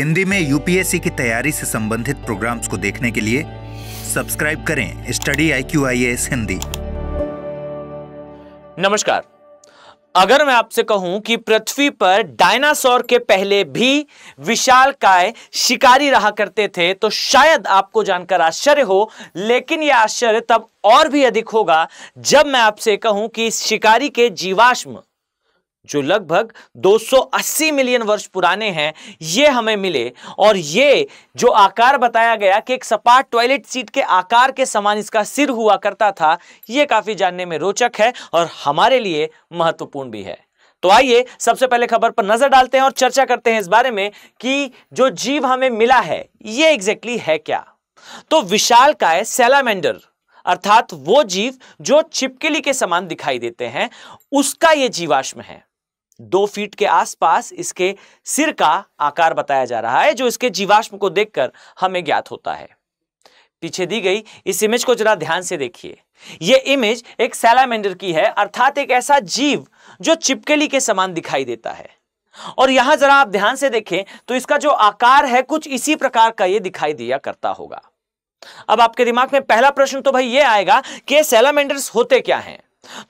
हिंदी में यूपीएससी की तैयारी से संबंधित प्रोग्राम्स को देखने के लिए सब्सक्राइब करें study I Q I S Hindi नमस्कार अगर मैं आपसे कहूं कि पृथ्वी पर डायनासोर के पहले भी विशाल काय शिकारी रहा करते थे तो शायद आपको जानकर आश्चर्य हो लेकिन यह आश्चर्य तब और भी अधिक होगा जब मैं आपसे कहूं कि शिकारी के जीवाश्म जो लगभग 280 मिलियन वर्ष पुराने हैं ये हमें मिले और ये जो आकार बताया गया कि एक सपाट टॉयलेट सीट के आकार के समान इसका सिर हुआ करता था ये काफ़ी जानने में रोचक है और हमारे लिए महत्वपूर्ण भी है तो आइए सबसे पहले खबर पर नजर डालते हैं और चर्चा करते हैं इस बारे में कि जो जीव हमें मिला है ये एग्जैक्टली exactly है क्या तो विशाल है सेलामेंडर अर्थात वो जीव जो छिपकली के समान दिखाई देते हैं उसका ये जीवाश्म है दो फीट के आसपास इसके सिर का आकार बताया जा रहा है जो इसके जीवाश्म को देखकर हमें ज्ञात होता है पीछे दी गई इस इमेज को जरा ध्यान से देखिए यह इमेज एक सैलामेंडर की है अर्थात एक ऐसा जीव जो चिपकेली के समान दिखाई देता है और यहां जरा आप ध्यान से देखें तो इसका जो आकार है कुछ इसी प्रकार का यह दिखाई दिया करता होगा अब आपके दिमाग में पहला प्रश्न तो भाई यह आएगा कि सैलामेंडर्स होते क्या हैं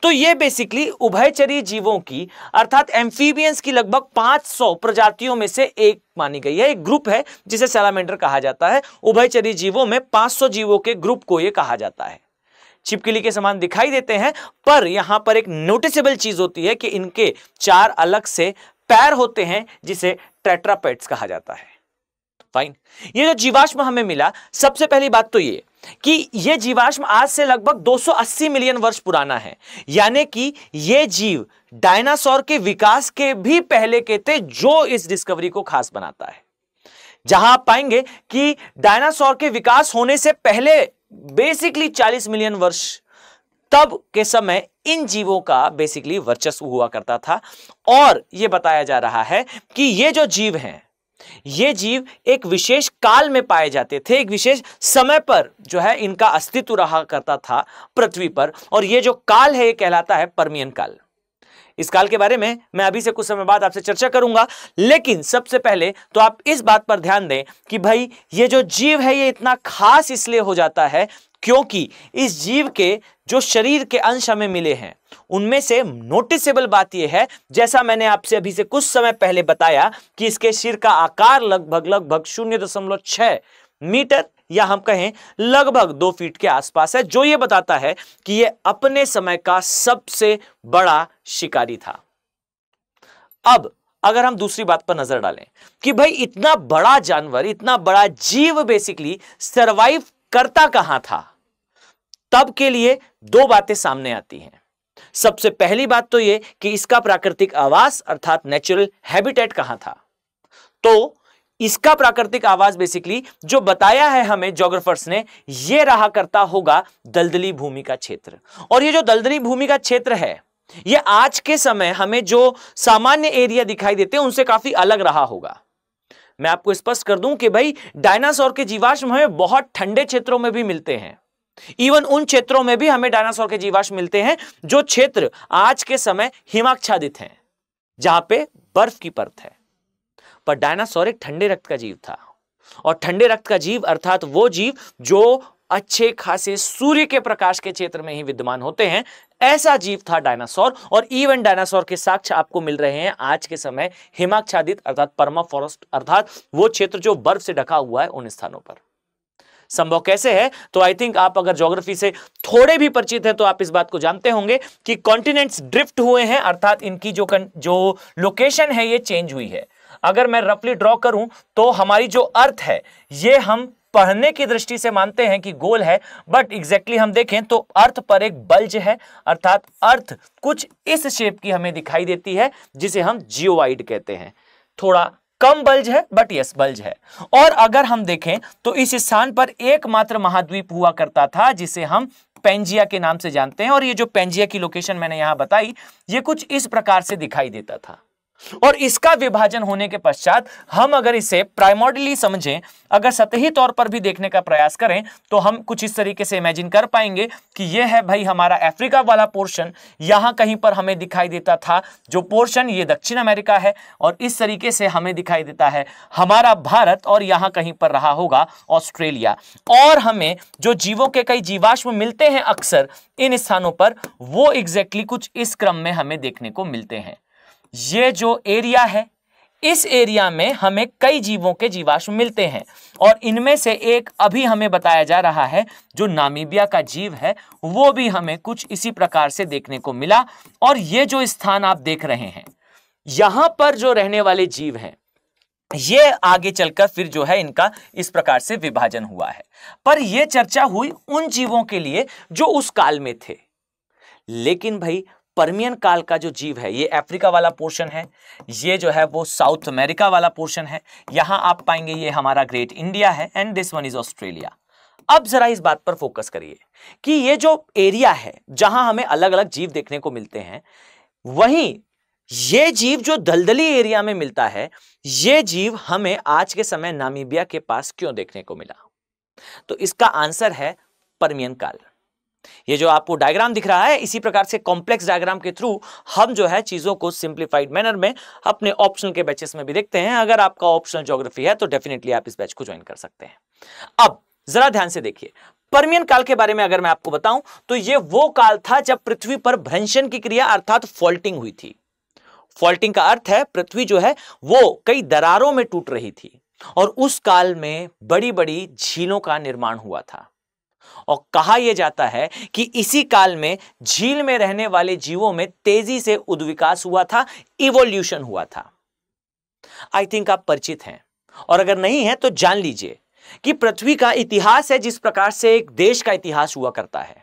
तो ये बेसिकली उभयचरी जीवों की अर्थात एम्फीबियंस की लगभग 500 प्रजातियों में से एक मानी गई है एक ग्रुप है जिसे सेलामेंडर कहा जाता है उभयचरी जीवों में 500 जीवों के ग्रुप को यह कहा जाता है छिपकली के समान दिखाई देते हैं पर यहां पर एक नोटिसेबल चीज होती है कि इनके चार अलग से पैर होते हैं जिसे ट्रेट्रापेट्स कहा जाता है फाइन ये जो जीवाश्म हमें मिला सबसे पहली बात तो ये कि यह जीवाश्म आज से लगभग 280 मिलियन वर्ष पुराना है यानी कि यह जीव डायनासोर के विकास के भी पहले के थे जो इस डिस्कवरी को खास बनाता है जहां आप पाएंगे कि डायनासोर के विकास होने से पहले बेसिकली 40 मिलियन वर्ष तब के समय इन जीवों का बेसिकली वर्चस्व हुआ करता था और यह बताया जा रहा है कि यह जो जीव हैं ये जीव एक विशेष काल में पाए जाते थे एक विशेष समय पर जो है इनका अस्तित्व रहा करता था पृथ्वी पर और ये जो काल है ये कहलाता है परमियन काल इस काल के बारे में मैं अभी से कुछ समय बाद आपसे चर्चा करूंगा लेकिन सबसे पहले तो आप इस बात पर ध्यान दें कि भाई ये जो जीव है ये इतना खास इसलिए हो जाता है क्योंकि इस जीव के जो शरीर के अंश हमें मिले हैं उनमें से नोटिसेबल बात यह है जैसा मैंने आपसे अभी से कुछ समय पहले बताया कि इसके सिर का आकार लगभग लगभग शून्य दशमलव छह मीटर या हम कहें लगभग दो फीट के आसपास है जो ये बताता है कि यह अपने समय का सबसे बड़ा शिकारी था अब अगर हम दूसरी बात पर नजर डालें कि भाई इतना बड़ा जानवर इतना बड़ा जीव बेसिकली सरवाइव करता कहां था तब के लिए दो बातें सामने आती हैं सबसे पहली बात तो यह कि इसका प्राकृतिक आवास अर्थात नेचुरल हैबिटेट कहां था तो इसका प्राकृतिक आवास बेसिकली जो बताया है हमें जोग्राफर्स ने यह रहा करता होगा दलदली भूमि का क्षेत्र और यह जो दलदली भूमि का क्षेत्र है यह आज के समय हमें जो सामान्य एरिया दिखाई देते हैं उनसे काफी अलग रहा होगा मैं आपको स्पष्ट कर दूं कि भाई डायनासोर के जीवाश्म हमें बहुत ठंडे क्षेत्रों में भी मिलते हैं इवन उन क्षेत्रों में भी हमें डायनासोर के जीवाश्म मिलते हैं जो क्षेत्र आज के समय हिमाच्छादित हैं जहां पे बर्फ की परत है पर डायनासोर एक ठंडे रक्त का जीव था और ठंडे रक्त का जीव अर्थात वो जीव जो अच्छे खासे सूर्य के प्रकाश के क्षेत्र में ही विद्यमान होते हैं ऐसा जीव था डायनासोर और इवन डायनासोर के साक्ष्य आपको मिल रहे हैं आज के समय हिमाच्छादित अर्थात परमा फॉरेस्ट अर्थात वो क्षेत्र जो बर्फ से ढका हुआ है उन स्थानों पर संभव कैसे है तो आई थिंक आप अगर ज्योग्राफी से थोड़े भी परिचित हैं तो आप इस बात को जानते होंगे कि कॉन्टिनेंट्स ड्रिफ्ट हुए हैं अर्थात इनकी जो कन, जो लोकेशन है ये चेंज हुई है अगर मैं रफली ड्रॉ करूं तो हमारी जो अर्थ है ये हम पढ़ने की दृष्टि से मानते हैं कि गोल है बट एग्जैक्टली हम देखें तो अर्थ पर एक बल्ज है अर्थात अर्थ कुछ इस शेप की हमें दिखाई देती है जिसे हम जियोवाइड कहते हैं थोड़ा कम बल्ज है बट यस बल्ज है और अगर हम देखें तो इस स्थान पर एकमात्र महाद्वीप हुआ करता था जिसे हम पेंजिया के नाम से जानते हैं और ये जो पेंजिया की लोकेशन मैंने यहां बताई ये कुछ इस प्रकार से दिखाई देता था और इसका विभाजन होने के पश्चात हम अगर इसे प्राइमोडली समझें अगर सतही तौर पर भी देखने का प्रयास करें तो हम कुछ इस तरीके से इमेजिन कर पाएंगे कि यह है भाई हमारा अफ्रीका वाला पोर्शन यहां कहीं पर हमें दिखाई देता था जो पोर्शन ये दक्षिण अमेरिका है और इस तरीके से हमें दिखाई देता है हमारा भारत और यहां कहीं पर रहा होगा ऑस्ट्रेलिया और हमें जो जीवों के कई जीवाश्म मिलते हैं अक्सर इन स्थानों पर वो एग्जैक्टली exactly कुछ इस क्रम में हमें देखने को मिलते हैं ये जो एरिया है इस एरिया में हमें कई जीवों के जीवाश्म मिलते हैं और इनमें से एक अभी हमें बताया जा रहा है जो नामीबिया का जीव है वो भी हमें कुछ इसी प्रकार से देखने को मिला और ये जो स्थान आप देख रहे हैं यहां पर जो रहने वाले जीव हैं ये आगे चलकर फिर जो है इनका इस प्रकार से विभाजन हुआ है पर यह चर्चा हुई उन जीवों के लिए जो उस काल में थे लेकिन भाई परमियन काल का जो जीव है ये अफ्रीका वाला पोर्शन है ये जो है वो साउथ अमेरिका वाला पोर्शन है यहां आप पाएंगे ये हमारा ग्रेट इंडिया है and this one is Australia अब जरा इस बात पर फोकस करिए कि ये जो एरिया है जहां हमें अलग अलग जीव देखने को मिलते हैं वहीं ये जीव जो दलदली एरिया में मिलता है ये जीव हमें आज के समय नामीबिया के पास क्यों देखने को मिला तो इसका आंसर है परमियन काल ये जो आपको डायग्राम दिख रहा है इसी प्रकार से कॉम्प्लेक्स डायग्राम के थ्रू हम जो है चीज़ों को सिंप्लीफाइड मैनर में अपने ऑप्शनल के बैचेस में भी देखते हैं अगर आपका ऑप्शनल ज्योग्राफी है तो डेफिनेटली आप इस बैच को ज्वाइन कर सकते हैं अब जरा ध्यान से देखिए परमियन काल के बारे में अगर मैं आपको बताऊं तो ये वो काल था जब पृथ्वी पर भ्रंशन की क्रिया अर्थात फॉल्टिंग हुई थी फॉल्टिंग का अर्थ है पृथ्वी जो है वो कई दरारों में टूट रही थी और उस काल में बड़ी बड़ी झीलों का निर्माण हुआ था और कहा यह जाता है कि इसी काल में झील में रहने वाले जीवों में तेजी से उद्विकास हुआ था इवोल्यूशन हुआ था आई थिंक आप परिचित हैं और अगर नहीं है तो जान लीजिए कि पृथ्वी का इतिहास है जिस प्रकार से एक देश का इतिहास हुआ करता है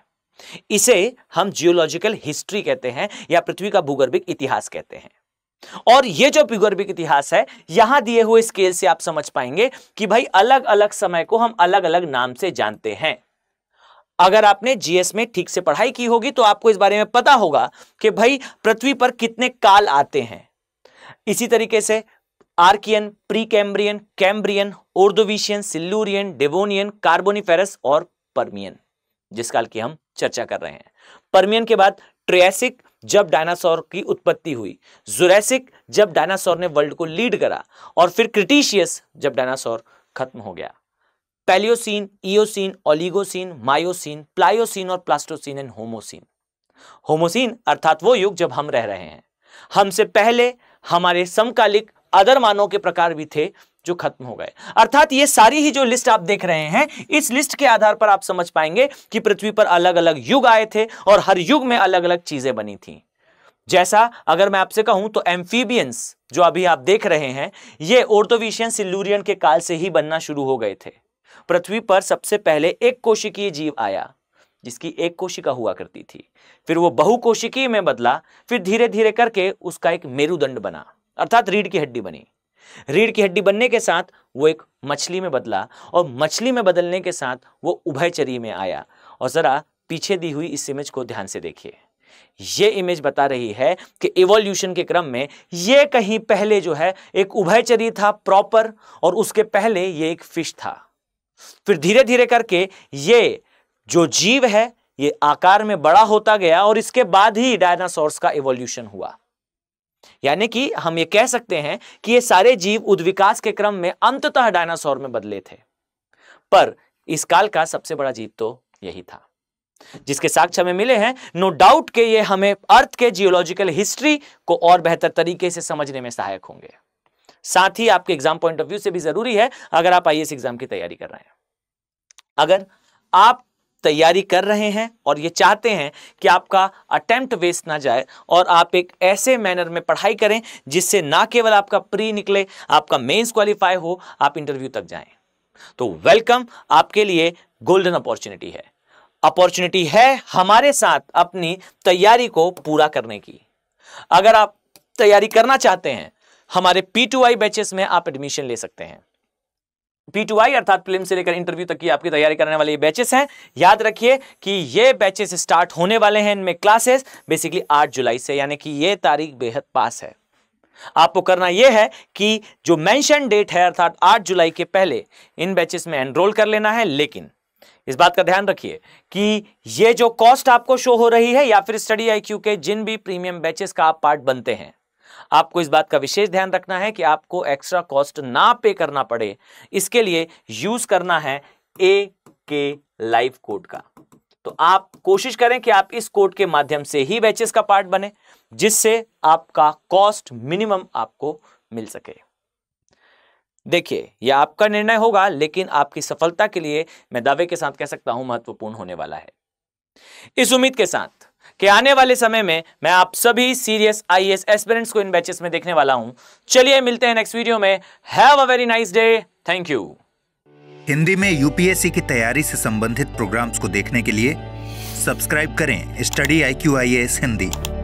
इसे हम जियोलॉजिकल हिस्ट्री कहते हैं या पृथ्वी का भूगर्भिक इतिहास कहते हैं और ये जो भूगर्भिक इतिहास है यहां दिए हुए स्केल से आप समझ पाएंगे कि भाई अलग अलग समय को हम अलग अलग नाम से जानते हैं अगर आपने जीएस में ठीक से पढ़ाई की होगी तो आपको इस बारे में पता होगा कि भाई पृथ्वी पर कितने काल आते हैं इसी तरीके से Archean Precambrian Cambrian Ordovician Silurian Devonian Carboniferous और परमियन जिस काल की हम चर्चा कर रहे हैं परमियन के बाद ट्रेसिक जब डायनासोर की उत्पत्ति हुई जुरैसिक जब डायनासोर ने वर्ल्ड को लीड करा और फिर क्रिटिशियस जब डायनासोर खत्म हो गया Palaeocene Eocene Oligocene Miocene Pliocene और प्लास्टोसिन एंड होमोसिन होमोसिन अर्थात वो युग जब हम रह रहे हैं हमसे पहले हमारे समकालिक अदर मानव के प्रकार भी थे जो खत्म हो गए अर्थात ये सारी ही जो लिस्ट आप देख रहे हैं इस लिस्ट के आधार पर आप समझ पाएंगे कि पृथ्वी पर अलग अलग युग आए थे और हर युग में अलग अलग चीजें बनी थी जैसा अगर मैं आपसे कहूं तो एम्फीबियंस जो अभी आप देख रहे हैं ये ओर्थोविशियन सिल्लूरियन के काल से ही बनना शुरू हो गए थे पृथ्वी पर सबसे पहले एक कोशिकीय जीव आया जिसकी एक कोशिका हुआ करती थी फिर वो बहुकोशिकीय में बदला फिर धीरे धीरे करके उसका एक मेरुदंड बना अर्थात रीढ़ की हड्डी बनी रीढ़ की हड्डी बनने के साथ वो एक मछली में बदला और मछली में बदलने के साथ वो उभयचरी में आया और ज़रा पीछे दी हुई इस इमेज को ध्यान से देखिए ये इमेज बता रही है कि इवोल्यूशन के क्रम में ये कहीं पहले जो है एक उभयचरी था प्रॉपर और उसके पहले ये एक फिश था फिर धीरे धीरे करके ये जो जीव है ये आकार में बड़ा होता गया और इसके बाद ही डायनासोर्स का इवोल्यूशन हुआ यानी कि हम ये कह सकते हैं कि ये सारे जीव उद्विकास के क्रम में अंततः डायनासोर में बदले थे पर इस काल का सबसे बड़ा जीव तो यही था जिसके साक्ष्य हमें मिले हैं नो डाउट के ये हमें अर्थ के जियोलॉजिकल हिस्ट्री को और बेहतर तरीके से समझने में सहायक होंगे साथ ही आपके एग्जाम पॉइंट ऑफ व्यू से भी जरूरी है अगर आप आई एग्जाम की तैयारी कर रहे हैं अगर आप तैयारी कर रहे हैं और ये चाहते हैं कि आपका अटेम्प्ट वेस्ट ना जाए और आप एक ऐसे मैनर में पढ़ाई करें जिससे ना केवल आपका प्री निकले आपका मेंस क्वालिफाई हो आप इंटरव्यू तक जाएं तो वेलकम आपके लिए गोल्डन अपॉर्चुनिटी है अपॉर्चुनिटी है हमारे साथ अपनी तैयारी को पूरा करने की अगर आप तैयारी करना चाहते हैं हमारे पी टू आई बैचेस में आप एडमिशन ले सकते हैं पी टू आई अर्थात प्लेम से लेकर इंटरव्यू तक की आपकी तैयारी करने वाले ये बैचेस हैं याद रखिए कि ये बैचेस स्टार्ट होने वाले हैं इनमें क्लासेस बेसिकली आठ जुलाई से यानी कि ये तारीख बेहद पास है आपको करना यह है कि जो मेंशन डेट है अर्थात आठ जुलाई के पहले इन बैचेस में एनरोल कर लेना है लेकिन इस बात का ध्यान रखिए कि ये जो कॉस्ट आपको शो हो रही है या फिर स्टडी आई के जिन भी प्रीमियम बैचेस का आप पार्ट बनते हैं आपको इस बात का विशेष ध्यान रखना है कि आपको एक्स्ट्रा कॉस्ट ना पे करना पड़े इसके लिए यूज करना है ए के लाइव कोड का तो आप कोशिश करें कि आप इस कोड के माध्यम से ही बैचेस का पार्ट बने जिससे आपका कॉस्ट मिनिमम आपको मिल सके देखिए यह आपका निर्णय होगा लेकिन आपकी सफलता के लिए मैं दावे के साथ कह सकता हूं महत्वपूर्ण होने वाला है इस उम्मीद के साथ कि आने वाले समय में मैं आप सभी सीरियस आई एस एस्पेरेंट्स को इन बैचेस में देखने वाला हूं चलिए मिलते हैं नेक्स्ट वीडियो में have a very nice day thank you Hindi में यूपीएससी की तैयारी से संबंधित प्रोग्राम्स को देखने के लिए सब्सक्राइब करें study I Q I S Hindi